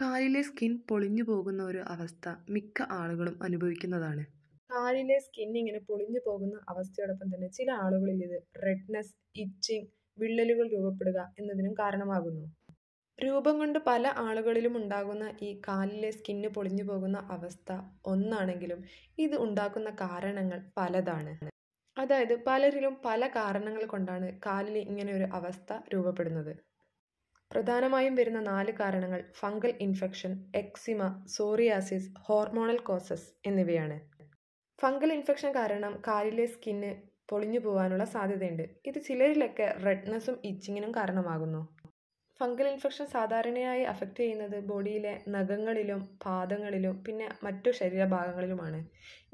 കാലിലെ സ്കിൻ പൊളിഞ്ഞു പോകുന്ന ഒരു അവസ്ഥ മിക്ക ആളുകളും അനുഭവിക്കുന്നതാണ് കാലിലെ സ്കിൻ ഇങ്ങനെ പൊളിഞ്ഞു പോകുന്ന അവസ്ഥയോടൊപ്പം തന്നെ ചില ആളുകളിൽ ഇത് റെഡ്നെസ് ഇച്ചിങ് വിള്ളലുകൾ രൂപപ്പെടുക എന്നതിനും കാരണമാകുന്നു രൂപം കൊണ്ട് പല ആളുകളിലും ഉണ്ടാകുന്ന ഈ കാലിലെ സ്കിന്ന് പൊളിഞ്ഞു പോകുന്ന അവസ്ഥ ഒന്നാണെങ്കിലും ഇത് ഉണ്ടാക്കുന്ന കാരണങ്ങൾ പലതാണ് അതായത് പലരിലും പല കാരണങ്ങൾ കൊണ്ടാണ് കാലിൽ ഇങ്ങനെ ഒരു അവസ്ഥ രൂപപ്പെടുന്നത് പ്രധാനമായും വരുന്ന നാല് കാരണങ്ങൾ fungal infection eczema psoriasis hormonal causes എന്നിവയാണ് ഫംഗൽ ഇൻഫെക്ഷൻ കാരണം കാലിലെ സ്കിന്ന് പൊളിഞ്ഞു പോകാനുള്ള സാധ്യതയുണ്ട് ഇത് ചിലരിലൊക്കെ റെഡ്നെസ്സും ഇച്ചിങ്ങിനും കാരണമാകുന്നു ഫംഗൽ ഇൻഫെക്ഷൻ സാധാരണയായി അഫക്റ്റ് ചെയ്യുന്നത് ബോഡിയിലെ നഖങ്ങളിലും പാദങ്ങളിലും പിന്നെ മറ്റു ശരീരഭാഗങ്ങളിലുമാണ്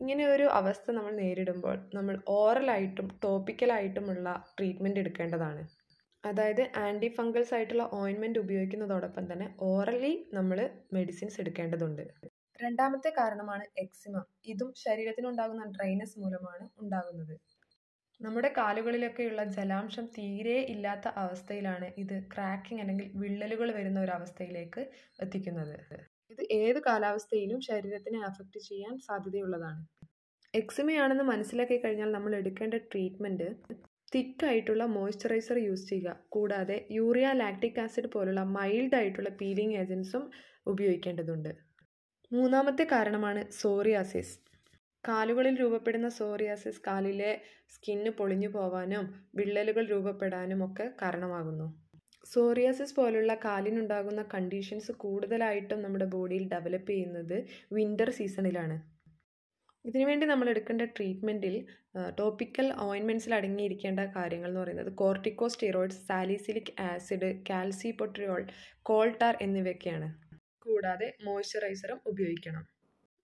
ഇങ്ങനെ ഒരു അവസ്ഥ നമ്മൾ നേരിടുമ്പോൾ നമ്മൾ ഓറലായിട്ടും ടോപ്പിക്കലായിട്ടുമുള്ള ട്രീറ്റ്മെൻറ്റ് എടുക്കേണ്ടതാണ് അതായത് ആൻറ്റി ഫംഗൽസ് ആയിട്ടുള്ള ഓയിൻമെൻറ്റ് ഉപയോഗിക്കുന്നതോടൊപ്പം തന്നെ ഓറലി നമ്മൾ മെഡിസിൻസ് എടുക്കേണ്ടതുണ്ട് രണ്ടാമത്തെ കാരണമാണ് എക്സിമ ഇതും ശരീരത്തിനുണ്ടാകുന്ന ഡ്രൈനസ് മൂലമാണ് ഉണ്ടാകുന്നത് നമ്മുടെ കാലുകളിലൊക്കെയുള്ള ജലാംശം തീരെ ഇല്ലാത്ത അവസ്ഥയിലാണ് ഇത് ക്രാക്കിംഗ് അല്ലെങ്കിൽ വിള്ളലുകൾ വരുന്ന ഒരു അവസ്ഥയിലേക്ക് എത്തിക്കുന്നത് ഇത് ഏത് കാലാവസ്ഥയിലും ശരീരത്തിനെ അഫക്റ്റ് ചെയ്യാൻ സാധ്യതയുള്ളതാണ് എക്സിമയാണെന്ന് മനസ്സിലാക്കി കഴിഞ്ഞാൽ നമ്മൾ എടുക്കേണ്ട ട്രീറ്റ്മെൻറ്റ് തിക്കായിട്ടുള്ള മോയ്സ്ചറൈസർ യൂസ് ചെയ്യുക കൂടാതെ യൂറിയ ലാക്റ്റിക് ആസിഡ് പോലുള്ള മൈൽഡ് ആയിട്ടുള്ള പീലിംഗ് ഏജൻസും ഉപയോഗിക്കേണ്ടതുണ്ട് മൂന്നാമത്തെ കാരണമാണ് സോറിയാസിസ് കാലുകളിൽ രൂപപ്പെടുന്ന സോറിയാസിസ് കാലിലെ സ്കിന്ന് പൊളിഞ്ഞു പോവാനും വിള്ളലുകൾ രൂപപ്പെടാനും ഒക്കെ കാരണമാകുന്നു സോറിയാസിസ് പോലുള്ള കാലിനുണ്ടാകുന്ന കണ്ടീഷൻസ് കൂടുതലായിട്ടും നമ്മുടെ ബോഡിയിൽ ഡെവലപ്പ് ചെയ്യുന്നത് വിൻ്റർ സീസണിലാണ് ഇതിനുവേണ്ടി നമ്മൾ എടുക്കേണ്ട ട്രീറ്റ്മെൻറ്റിൽ ടോപ്പിക്കൽ ഓയിൻമെൻറ്റ്സിൽ അടങ്ങിയിരിക്കേണ്ട കാര്യങ്ങൾ എന്ന് പറയുന്നത് corticosteroids salicylic acid calcipotriol coal എന്നിവയൊക്കെയാണ് കൂടാതെ മോയ്സ്ചറൈസറും ഉപയോഗിക്കണം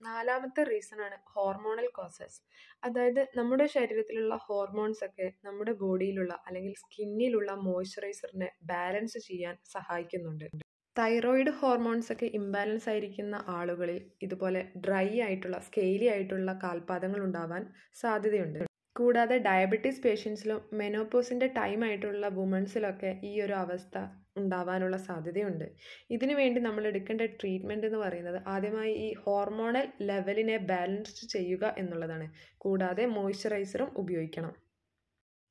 നാലാമത്തെ റീസൺ ആണ് ഹോർമോണൽ കോസസ് അതായത് നമ്മുടെ ശരീരത്തിലുള്ള ഹോർമോൺസ് ഒക്കെ നമ്മുടെ ബോഡിയിലുള്ള അല്ലെങ്കിൽ സ്കിന്നിലുള്ള മോയ്സ്ചറൈസറിനെ ബാലൻസ് ചെയ്യാൻ സഹായിക്കുന്നുണ്ട് തൈറോയിഡ് ഹോർമോൺസ് ഒക്കെ ഇംബാലൻസ് ആയിരിക്കുന്ന ആളുകളിൽ ഇതുപോലെ ഡ്രൈ ആയിട്ടുള്ള സ്കെയിലി ആയിട്ടുള്ള കാൽപാദങ്ങൾ ഉണ്ടാവാൻ സാധ്യതയുണ്ട് കൂടാതെ ഡയബറ്റീസ് പേഷ്യൻസിലും മെനോപോസിൻ്റെ ടൈം ആയിട്ടുള്ള വുമൺസിലൊക്കെ ഈ ഒരു അവസ്ഥ ഉണ്ടാവാനുള്ള സാധ്യതയുണ്ട് ഇതിനു വേണ്ടി നമ്മൾ എടുക്കേണ്ട ട്രീറ്റ്മെൻ്റ് എന്ന് പറയുന്നത് ആദ്യമായി ഈ ഹോർമോണൽ ലെവലിനെ ബാലൻസ് ചെയ്യുക എന്നുള്ളതാണ് കൂടാതെ മോയ്സ്ചറൈസറും ഉപയോഗിക്കണം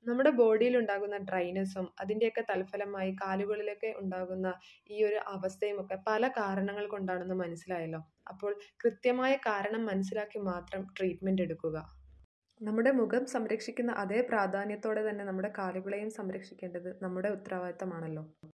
നമ്മുടെ ബോഡിയിൽ ഉണ്ടാകുന്ന ഡ്രൈനെസ്സും അതിൻ്റെയൊക്കെ തൽഫലമായി കാലുകളിലൊക്കെ ഉണ്ടാകുന്ന ഈ ഒരു അവസ്ഥയും ഒക്കെ പല കാരണങ്ങൾ കൊണ്ടാണെന്ന് മനസ്സിലായല്ലോ അപ്പോൾ കൃത്യമായ കാരണം മനസ്സിലാക്കി മാത്രം ട്രീറ്റ്മെൻറ്റ് എടുക്കുക നമ്മുടെ മുഖം സംരക്ഷിക്കുന്ന അതേ പ്രാധാന്യത്തോടെ തന്നെ നമ്മുടെ കാലുകളെയും സംരക്ഷിക്കേണ്ടത് നമ്മുടെ ഉത്തരവാദിത്തമാണല്ലോ